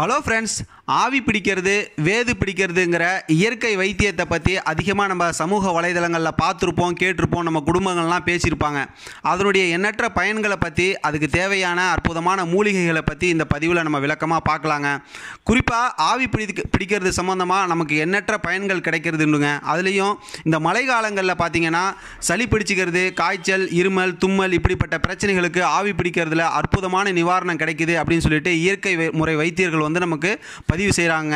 hello friends ஆவி பிடிக்கிறது வேது பிடிக்கிறதுங்கிற இயற்கை வைத்தியத்தை பற்றி அதிகமாக நம்ம சமூக வலைதளங்களில் பார்த்துருப்போம் கேட்டிருப்போம் நம்ம குடும்பங்கள்லாம் பேசியிருப்பாங்க அதனுடைய எண்ணற்ற பயன்களை பற்றி அதுக்கு தேவையான அற்புதமான மூலிகைகளை பற்றி இந்த பதிவில் நம்ம விளக்கமாக பார்க்கலாங்க குறிப்பாக ஆவி பிடி பிடிக்கிறது சம்மந்தமாக நமக்கு எண்ணற்ற பயன்கள் கிடைக்கிறதுண்டுங்க அதுலேயும் இந்த மழை காலங்களில் பார்த்திங்கன்னா சளி பிடிச்சிக்கிறது காய்ச்சல் இருமல் தும்மல் இப்படிப்பட்ட பிரச்சனைகளுக்கு ஆவி பிடிக்கிறதுல அற்புதமான நிவாரணம் கிடைக்குது அப்படின்னு சொல்லிட்டு இயற்கை முறை வைத்தியர்கள் தகவல் வந்து நமக்கு பதிவு செய்கிறாங்க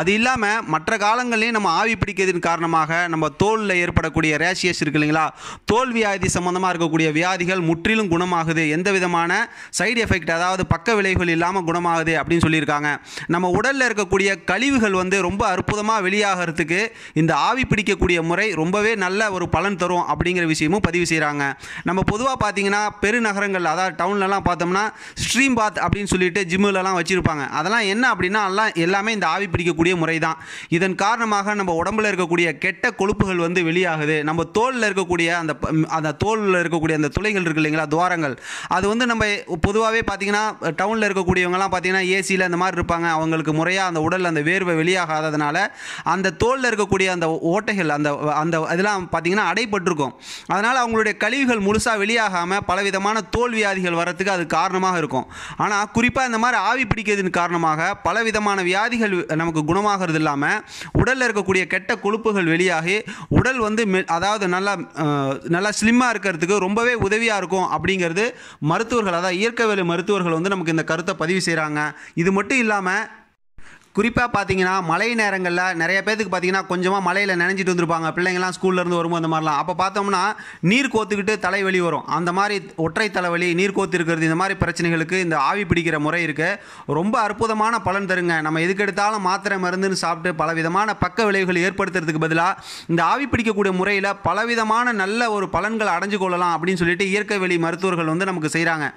அது இல்லாமல் மற்ற காலங்களையும் நம்ம ஆவி பிடிக்கிறதின் காரணமாக நம்ம தோலில் ஏற்படக்கூடிய ரேஷியஸ் இருக்கு இல்லைங்களா தோல் வியாதி சம்மந்தமாக இருக்கக்கூடிய வியாதிகள் முற்றிலும் குணமாகுது எந்த விதமான சைடு எஃபெக்ட் அதாவது பக்க விளைவுகள் இல்லாமல் குணமாகுது அப்படின்னு சொல்லியிருக்காங்க நம்ம உடலில் இருக்கக்கூடிய கழிவுகள் வந்து ரொம்ப அற்புதமாக வெளியாகிறதுக்கு இந்த ஆவி பிடிக்கக்கூடிய முறை ரொம்பவே நல்ல ஒரு பலன் தரும் அப்படிங்கிற விஷயமும் பதிவு செய்கிறாங்க நம்ம பொதுவாக பார்த்தீங்கன்னா பெருநகரங்கள் அதாவது டவுன்லலாம் பார்த்தோம்னா ஸ்ட்ரீம் பாத் அப்படின்னு சொல்லிட்டு ஜிம்முலலாம் வச்சுருப்பாங்க அதெல்லாம் இதெல்லாம் என்ன அப்படின்னா எல்லாம் எல்லாமே இந்த ஆவி பிடிக்கக்கூடிய முறை தான் இதன் காரணமாக நம்ம உடம்புல இருக்கக்கூடிய கெட்ட கொழுப்புகள் வந்து வெளியாகுது நம்ம தோலில் இருக்கக்கூடிய அந்த அந்த தோலில் இருக்கக்கூடிய அந்த துளைகள் இருக்கு இல்லைங்களா துவாரங்கள் அது வந்து நம்ம பொதுவாகவே பார்த்தீங்கன்னா டவுனில் இருக்கக்கூடியவங்கலாம் பார்த்தீங்கன்னா ஏசியில் அந்த மாதிரி இருப்பாங்க அவங்களுக்கு முறையாக அந்த உடல் அந்த வேர்வை வெளியாகாததுனால அந்த தோலில் இருக்கக்கூடிய அந்த ஓட்டைகள் அந்த அந்த இதெல்லாம் பார்த்தீங்கன்னா அடைப்பட்டிருக்கும் அதனால் அவங்களுடைய கழிவுகள் முழுசாக வெளியாகாமல் பலவிதமான தோல் வியாதிகள் வரத்துக்கு அது காரணமாக இருக்கும் ஆனால் குறிப்பாக இந்த மாதிரி ஆவி பிடிக்கிறதுன்னு காரணமாக காரணமாக பலவிதமான வியாதிகள் நமக்கு குணமாகிறது இல்லாமல் உடலில் இருக்கக்கூடிய கெட்ட கொழுப்புகள் வெளியாகி உடல் வந்து அதாவது நல்லா நல்லா ஸ்லிம்மாக இருக்கிறதுக்கு ரொம்பவே உதவியாக இருக்கும் அப்படிங்கிறது மருத்துவர்கள் அதாவது இயற்கை வேலை மருத்துவர்கள் வந்து நமக்கு இந்த கருத்தை பதிவு செய்கிறாங்க இது மட்டும் இல்லாமல் குறிப்பாக பார்த்தீங்கன்னா மழை நேரங்களில் நிறைய பேத்துக்கு பார்த்தீங்கன்னா கொஞ்சமாக மழையில் நினைஞ்சிட்டு வந்திருப்பாங்க பிள்ளைங்களாம் ஸ்கூல்லேருந்து வரும்போது அந்த மாதிரிலாம் அப்போ பார்த்தோம்னா நீர் கோத்துக்கிட்டு தலைவலி வரும் அந்த மாதிரி ஒற்றை தலைவலி நீர் கோத்து இருக்கிறது இந்த மாதிரி பிரச்சனைகளுக்கு இந்த ஆவி பிடிக்கிற முறை இருக்குது ரொம்ப அற்புதமான பலன் தருங்க நம்ம எதுக்கெடுத்தாலும் மாத்திரை மருந்துன்னு சாப்பிட்டு பலவிதமான பக்க விளைவுகள் ஏற்படுத்துறதுக்கு பதிலாக இந்த ஆவி பிடிக்கக்கூடிய முறையில் பலவிதமான நல்ல ஒரு பலன்கள் அடைஞ்சு கொள்ளலாம் அப்படின்னு சொல்லிட்டு இயற்கை வழி மருத்துவர்கள் வந்து நமக்கு செய்கிறாங்க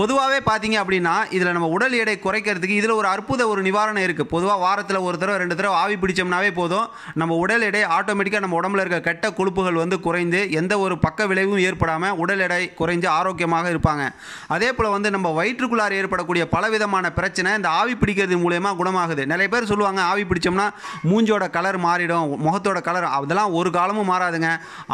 பொதுவாகவே பார்த்தீங்க அப்படின்னா இதில் நம்ம உடல் எடை குறைக்கிறதுக்கு இதில் ஒரு அற்புத ஒரு நிவாரணம் இருக்குது பொதுவாக வாரத்தில் ஒரு தடவை ரெண்டு தடவை ஆவி பிடிச்சோம்னாவே போதும் நம்ம உடல் எடை ஆட்டோமேட்டிக்காக நம்ம உடம்புல இருக்க கெட்ட கொழுப்புகள் வந்து குறைந்து எந்த ஒரு பக்க விளைவும் ஏற்படாமல் உடல் எடை குறைஞ்சு ஆரோக்கியமாக இருப்பாங்க அதே போல் வந்து நம்ம வயிற்றுக்குள்ளார் ஏற்படக்கூடிய பலவிதமான பிரச்சனை இந்த ஆவி பிடிக்கிறது மூலயமா குணமாகுது நிறைய பேர் சொல்லுவாங்க ஆவி பிடிச்சோம்னா மூஞ்சோட கலர் மாறிடும் முகத்தோட கலர் அதெல்லாம் ஒரு காலமும் மாறாதுங்க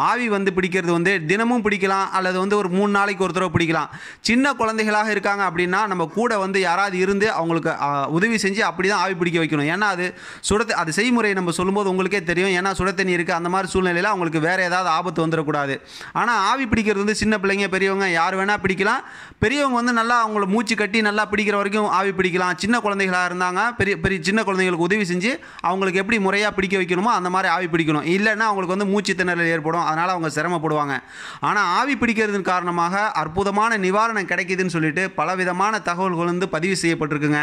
ஆவி வந்து பிடிக்கிறது வந்து தினமும் பிடிக்கலாம் அல்லது வந்து ஒரு மூணு நாளைக்கு ஒரு தடவை பிடிக்கலாம் சின்ன குழந்தைகளாக இருக்காங்க அப்படின்னா நம்ம கூட வந்து யாராவது இருந்து அவங்களுக்கு உதவி செஞ்சு அப்படி தான் ஆவி பிடிக்க வைக்கணும் ஏன்னா அது சுடத்தை அது செய்முறையை நம்ம சொல்லும்போது உங்களுக்கே தெரியும் ஏன்னா சுடத்தண்ணி இருக்குது அந்த மாதிரி சூழ்நிலையில் அவங்களுக்கு வேறு ஏதாவது ஆபத்து வந்துடக்கூடாது ஆனால் ஆவி பிடிக்கிறது வந்து சின்ன பிள்ளைங்க பெரியவங்க யார் வேணால் பிடிக்கலாம் பெரியவங்க வந்து நல்லா அவங்கள மூச்சு கட்டி நல்லா பிடிக்கிற வரைக்கும் ஆவி பிடிக்கலாம் சின்ன குழந்தைகளாக இருந்தாங்க பெரிய பெரிய சின்ன குழந்தைங்களுக்கு உதவி செஞ்சு அவங்களுக்கு எப்படி முறையாக பிடிக்க வைக்கணுமோ அந்த மாதிரி ஆவி பிடிக்கணும் இல்லைன்னா அவங்களுக்கு வந்து மூச்சு திணறல் ஏற்படும் அதனால் அவங்க சிரமப்படுவாங்க ஆனால் ஆவி பிடிக்கிறதன் காரணமாக அற்புதமான நிவாரணம் கிடைக்குதுன்னு சொல்லிட்டு பலவிதமான தகவல்கள் வந்து பதிவு செய்யப்பட்டிருக்குங்க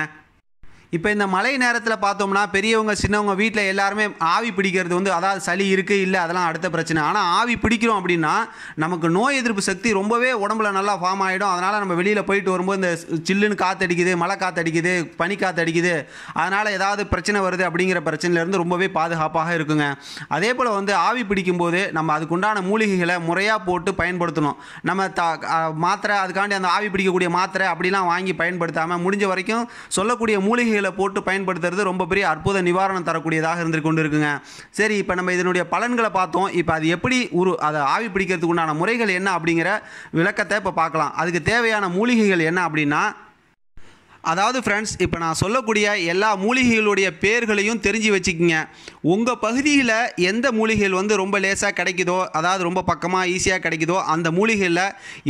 இப்போ இந்த மழை நேரத்தில் பார்த்தோம்னா பெரியவங்க சின்னவங்க வீட்டில் எல்லாருமே ஆவி பிடிக்கிறது வந்து அதாவது சளி இருக்குது இல்லை அதெல்லாம் அடுத்த பிரச்சனை ஆனால் ஆவி பிடிக்கிறோம் அப்படின்னா நமக்கு நோய் எதிர்ப்பு சக்தி ரொம்பவே உடம்புல நல்லா ஃபார்ம் ஆகிடும் அதனால் நம்ம வெளியில் போயிட்டு வரும்போது இந்த சில்லுன்னு காற்றடிக்குது மழை காற்றடிக்குது பனி அடிக்குது அதனால் ஏதாவது பிரச்சனை வருது அப்படிங்கிற பிரச்சனையிலேருந்து ரொம்பவே பாதுகாப்பாக இருக்குங்க அதே போல் வந்து ஆவி பிடிக்கும்போது நம்ம அதுக்குண்டான மூலிகைகளை முறையாக போட்டு பயன்படுத்தணும் நம்ம த மாத்திரை அதுக்காண்டி அந்த ஆவி பிடிக்கக்கூடிய மாத்திரை அப்படிலாம் வாங்கி பயன்படுத்தாமல் முடிஞ்ச வரைக்கும் சொல்லக்கூடிய மூலிகை மூலிகைகளை போட்டு பயன்படுத்துறது ரொம்ப பெரிய அற்புத நிவாரணம் தரக்கூடியதாக இருந்து கொண்டு இருக்குங்க சரி இப்போ நம்ம இதனுடைய பலன்களை பார்த்தோம் இப்போ அது எப்படி உரு அதை ஆவி பிடிக்கிறதுக்கு உண்டான முறைகள் என்ன அப்படிங்கிற விளக்கத்தை இப்போ பார்க்கலாம் அதுக்கு தேவையான மூலிகைகள் என்ன அப்படின்னா அதாவது ஃப்ரெண்ட்ஸ் இப்போ நான் சொல்லக்கூடிய எல்லா மூலிகைகளுடைய பேர்களையும் தெரிஞ்சு வச்சுக்கிங்க உங்கள் பகுதியில் எந்த மூலிகைகள் வந்து ரொம்ப லேசாக கிடைக்குதோ அதாவது ரொம்ப பக்கமாக ஈஸியாக கிடைக்குதோ அந்த மூலிகையில்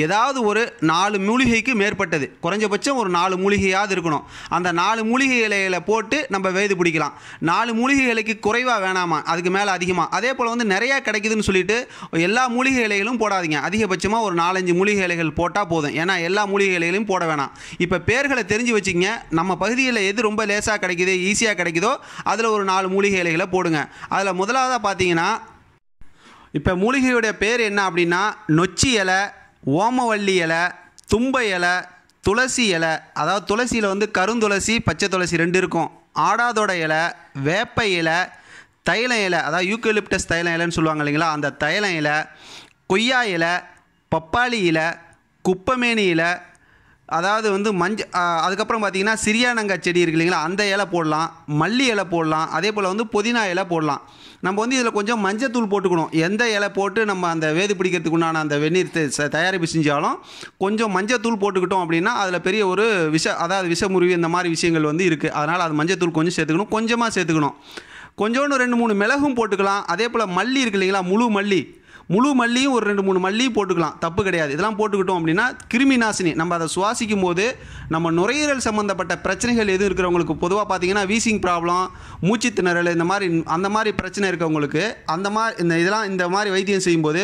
ஏதாவது ஒரு நாலு மூலிகைக்கு மேற்பட்டது குறைஞ்சபட்சம் ஒரு நாலு மூலிகையாவது இருக்கணும் அந்த நாலு மூலிகை இலைகளை போட்டு நம்ம வேது பிடிக்கலாம் நாலு மூலிகைகளுக்கு குறைவாக வேணாமா அதுக்கு மேலே அதிகமாக அதே போல் வந்து நிறையா கிடைக்குதுன்னு சொல்லிட்டு எல்லா மூலிகை இலைகளும் போடாதீங்க அதிகபட்சமாக ஒரு நாலஞ்சு மூலிகை இலைகள் போட்டால் போதும் ஏன்னா எல்லா மூலிகை இலைகளையும் போட வேணாம் இப்போ பேர்களை தெரிஞ்சு வச்சுக்கோங்க நம்ம பகுதியில் எது ரொம்ப லேசாக கிடைக்குது ஈஸியாக கிடைக்குதோ அதில் ஒரு நாலு மூலிகை இலைகளை போடுங்க அதில் முதலாவதாக பார்த்தீங்கன்னா இப்போ மூலிகையுடைய பேர் என்ன அப்படின்னா நொச்சி இலை ஓமவல்லி இலை தும்பை இலை துளசி இலை அதாவது துளசியில் வந்து கருந்துளசி பச்சை துளசி ரெண்டு இருக்கும் ஆடாதோட இலை வேப்ப இலை தைல இலை அதாவது யூக்கலிப்டஸ் தைல இலைன்னு சொல்லுவாங்க இல்லைங்களா அந்த தைல இலை கொய்யா இலை பப்பாளி இலை குப்பமேனி இலை அதாவது வந்து மஞ்ச அதுக்கப்புறம் பார்த்தீங்கன்னா சிரியானங்காய் செடி இருக்கு இல்லைங்களா அந்த இலை போடலாம் மல்லி இலை போடலாம் அதே போல் வந்து புதினா இலை போடலாம் நம்ம வந்து இதில் கொஞ்சம் மஞ்சத்தூள் போட்டுக்கணும் எந்த இலை போட்டு நம்ம அந்த வேது பிடிக்கிறதுக்கு உண்டான அந்த வெந்நீர் தயாரிப்பு செஞ்சாலும் கொஞ்சம் மஞ்சத்தூள் போட்டுக்கிட்டோம் அப்படின்னா அதில் பெரிய ஒரு விஷ அதாவது விஷமுருவி இந்த மாதிரி விஷயங்கள் வந்து இருக்குது அதனால் அது மஞ்சத்தூள் கொஞ்சம் சேர்த்துக்கணும் கொஞ்சமாக சேர்த்துக்கணும் கொஞ்சோன்னு ரெண்டு மூணு மிளகும் போட்டுக்கலாம் அதே போல் மல்லி இருக்கு இல்லைங்களா முழு மல்லி முழு மல்லியும் ஒரு ரெண்டு மூணு மல்லியும் போட்டுக்கலாம் தப்பு கிடையாது இதெல்லாம் போட்டுக்கிட்டோம் அப்படின்னா கிருமி நாசினி நம்ம அதை சுவாசிக்கும் போது நம்ம நுரையீரல் சம்மந்தப்பட்ட பிரச்சனைகள் எதுவும் இருக்கிறவங்களுக்கு பொதுவாக பார்த்தீங்கன்னா வீசிங் ப்ராப்ளம் மூச்சு திணறல் இந்த மாதிரி அந்த மாதிரி பிரச்சனை இருக்கவங்களுக்கு அந்த மாதிரி இந்த இதெல்லாம் இந்த மாதிரி வைத்தியம் செய்யும்போது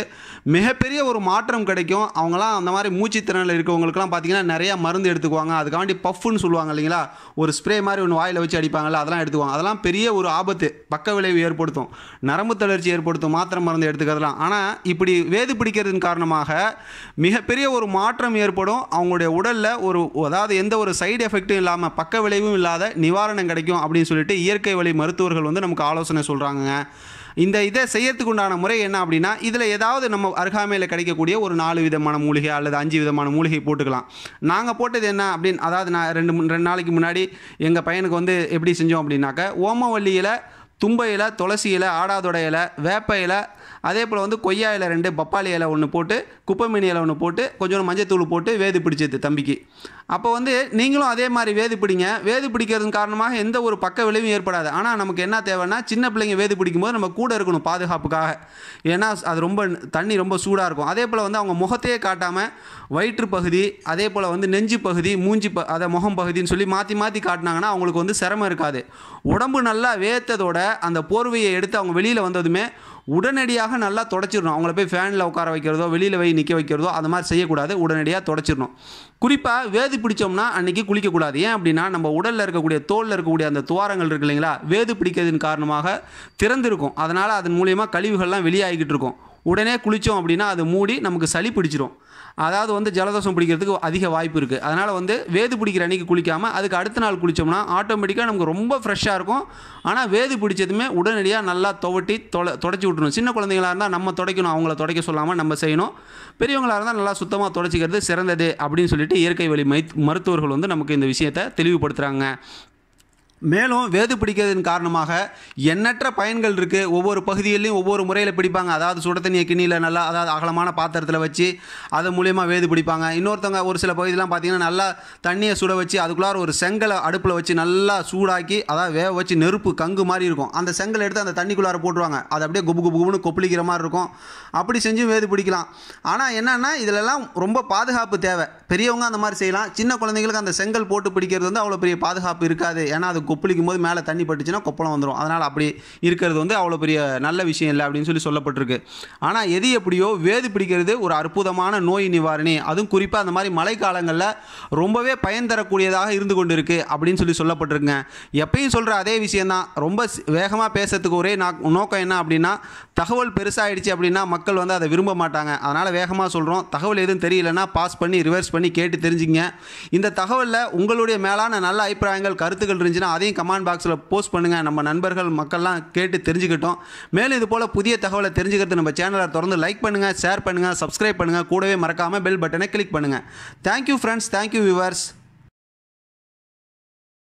மிகப்பெரிய ஒரு மாற்றம் கிடைக்கும் அவங்களாம் அந்த மாதிரி மூச்சு திணறல் இருக்கவங்களுக்குலாம் பார்த்தீங்கன்னா நிறையா மருந்து எடுத்துக்குவாங்க அதுக்காண்டி பஃப்னு சொல்லுவாங்க இல்லைங்களா ஒரு ஸ்ப்ரே மாதிரி ஒன்று வாயில் வச்சு அடிப்பாங்கல்ல அதெல்லாம் எடுத்துக்குவாங்க அதெல்லாம் பெரிய ஒரு ஆபத்து பக்க விளைவு ஏற்படுத்தும் நரம்பு தளர்ச்சி ஏற்படுத்தும் மாத்திரை மருந்து எடுத்துக்கிறதுலாம் ஆனால் இப்படி வேது பிடிக்கிறதன் காரணமாக மிகப்பெரிய ஒரு மாற்றம் ஏற்படும் அவங்களுடைய உடலில் ஒரு அதாவது எந்த ஒரு சைடு எஃபெக்ட்டும் இல்லாமல் பக்க விளைவும் இல்லாத நிவாரணம் கிடைக்கும் அப்படின்னு சொல்லிட்டு இயற்கை வழி மருத்துவர்கள் வந்து நமக்கு ஆலோசனை சொல்கிறாங்க இந்த இதை செய்யறதுக்கு உண்டான முறை என்ன அப்படின்னா இதில் ஏதாவது நம்ம அருகாமையில் கிடைக்கக்கூடிய ஒரு நாலு விதமான மூலிகை அல்லது அஞ்சு விதமான மூலிகை போட்டுக்கலாம் நாங்கள் போட்டது என்ன அப்படின்னு அதாவது நான் ரெண்டு ரெண்டு நாளைக்கு முன்னாடி எங்கள் பையனுக்கு வந்து எப்படி செஞ்சோம் அப்படின்னாக்க ஓமவல்லியில் தும்ப இலை துளசி இலை ஆடாதொடை இலை வேப்ப இலை அதே போல் வந்து கொய்யா இலை ரெண்டு பப்பாளி இலை ஒன்று போட்டு குப்பைமீன் இலை ஒன்று போட்டு கொஞ்சோண்டு மஞ்சள் தூள் போட்டு வேது பிடிச்சது தம்பிக்கு அப்போ வந்து நீங்களும் அதே மாதிரி வேதி பிடிங்க வேதி பிடிக்கிறது காரணமாக எந்த ஒரு பக்க விளைவும் ஏற்படாது ஆனால் நமக்கு என்ன தேவைன்னா சின்ன பிள்ளைங்க வேதி பிடிக்கும்போது நம்ம கூட இருக்கணும் பாதுகாப்புக்காக ஏன்னா அது ரொம்ப தண்ணி ரொம்ப சூடாக இருக்கும் அதே போல் வந்து அவங்க முகத்தையே காட்டாமல் வயிற்று பகுதி அதே போல் வந்து நெஞ்சு பகுதி மூஞ்சி ப அதை முகம் பகுதின்னு சொல்லி மாற்றி மாற்றி காட்டினாங்கன்னா அவங்களுக்கு வந்து சிரமம் இருக்காது உடம்பு நல்லா வேத்ததோட அந்த போர்வையை எடுத்து அவங்க வெளியில் வந்ததுமே உடனடியாக நல்லா தொடச்சிடணும் அவங்கள போய் ஃபேனில் உட்கார வைக்கிறதோ வெளியில் போய் நிற்க வைக்கிறதோ அது மாதிரி செய்யக்கூடாது உடனடியாக தொடச்சிடணும் குறிப்பாக வேது பிடிச்சோம்னா அன்றைக்கி குளிக்கக்கூடாது ஏன் அப்படின்னா நம்ம உடலில் இருக்கக்கூடிய தோலில் இருக்கக்கூடிய அந்த துவாரங்கள் இருக்கு இல்லைங்களா வேது பிடிக்கிறதின் காரணமாக திறந்திருக்கும் அதனால் அதன் மூலியமாக கழிவுகள்லாம் வெளியாகிக்கிட்டு இருக்கும் உடனே குளித்தோம் அப்படின்னா அது மூடி நமக்கு சளி பிடிச்சிரும் அதாவது வந்து ஜலதோஷம் பிடிக்கிறதுக்கு அதிக வாய்ப்பு இருக்குது அதனால் வந்து வேது பிடிக்கிற அன்னைக்கு குளிக்காமல் அதுக்கு அடுத்த நாள் குளித்தோம்னா ஆட்டோமேட்டிக்காக நமக்கு ரொம்ப ஃப்ரெஷ்ஷாக இருக்கும் ஆனால் வேது பிடிச்சதுமே உடனடியாக நல்லா துவட்டி தொலை தொடச்சி விட்டுணும் சின்ன குழந்தைங்களாக இருந்தால் நம்ம துடைக்கணும் அவங்கள துடைக்க சொல்லாமல் நம்ம செய்யணும் பெரியவங்களாக இருந்தால் நல்லா சுத்தமாக துடைச்சிக்கிறது சிறந்தது அப்படின்னு சொல்லிட்டு இயற்கை வழி மை மருத்துவர்கள் வந்து நமக்கு இந்த விஷயத்தை தெளிவுபடுத்துகிறாங்க மேலும் வேது பிடிக்கிறதன் காரணமாக எண்ணற்ற பயன்கள் இருக்குது ஒவ்வொரு பகுதியிலையும் ஒவ்வொரு முறையில் பிடிப்பாங்க அதாவது சுட தண்ணியை கிண்ணியில் நல்லா அதாவது அகலமான பாத்திரத்தில் வச்சு அது மூலியமாக வேது பிடிப்பாங்க இன்னொருத்தவங்க ஒரு சில பகுதியெலாம் பார்த்திங்கன்னா நல்லா தண்ணியை சுட வச்சு அதுக்குள்ளார ஒரு செங்கலை அடுப்பில் வச்சு நல்லா சூடாக்கி அதாவது வேக வச்சு நெருப்பு கங்கு மாதிரி இருக்கும் அந்த செங்கல் எடுத்து அந்த தண்ணிக்குள்ளார போட்டுருவாங்க அது அப்படியே குபு குபு குபுன்னு கொப்பளிக்கிற மாதிரி இருக்கும் அப்படி செஞ்சு வேது பிடிக்கலாம் ஆனால் என்னென்னா இதிலெல்லாம் ரொம்ப பாதுகாப்பு தேவை பெரியவங்க அந்த மாதிரி செய்யலாம் சின்ன குழந்தைங்களுக்கு அந்த செங்கல் போட்டு பிடிக்கிறது வந்து அவ்வளோ பெரிய பாதுகாப்பு இருக்காது ஏன்னா அது கொப்பளிக்கும் போது மேலே தண்ணி பட்டுச்சுன்னா கொப்பளம் வந்துடும் அதனால் அப்படி இருக்கிறது வந்து அவ்வளோ பெரிய நல்ல விஷயம் இல்லை அப்படின்னு சொல்லி சொல்லப்பட்டிருக்கு ஆனால் எது எப்படியோ வேது பிடிக்கிறது ஒரு அற்புதமான நோய் நிவாரணி அதுவும் குறிப்பாக அந்த மாதிரி மழை காலங்களில் ரொம்பவே பயன் தரக்கூடியதாக இருந்து கொண்டு இருக்குது அப்படின்னு சொல்லி சொல்லப்பட்டிருக்குங்க எப்பயும் சொல்கிற அதே விஷயந்தான் ரொம்ப வேகமாக பேசுறதுக்கு ஒரே நோக்கம் என்ன அப்படின்னா தகவல் பெருசாகிடுச்சு அப்படின்னா மக்கள் வந்து அதை விரும்ப மாட்டாங்க அதனால் வேகமாக சொல்கிறோம் தகவல் எதுவும் தெரியலனா பாஸ் பண்ணி ரிவர்ஸ் பண்ணி கேட்டு தெரிஞ்சுங்க இந்த தகவலில் உங்களுடைய மேலான நல்ல அபிப்பிராயங்கள் கருத்துக்கள் இருந்துச்சுன்னா அதையும் கமெண்ட் பாக்ஸில் போஸ்ட் பண்ணுங்கள் நம்ம நண்பர்கள் மக்கள்லாம் கேட்டு தெரிஞ்சுக்கிட்டோம் மேலும் இது போல் புதிய தகவலை தெரிஞ்சுக்கிறது நம்ம சேனலை தொடர்ந்து லைக் பண்ணுங்கள் ஷேர் பண்ணுங்கள் சப்ஸ்கிரைப் பண்ணுங்கள் கூடவே மறக்காமல் பெல் பட்டனை கிளிக் பண்ணுங்கள் தேங்க்யூ ஃப்ரெண்ட்ஸ் தேங்க்யூ வியூவர்ஸ்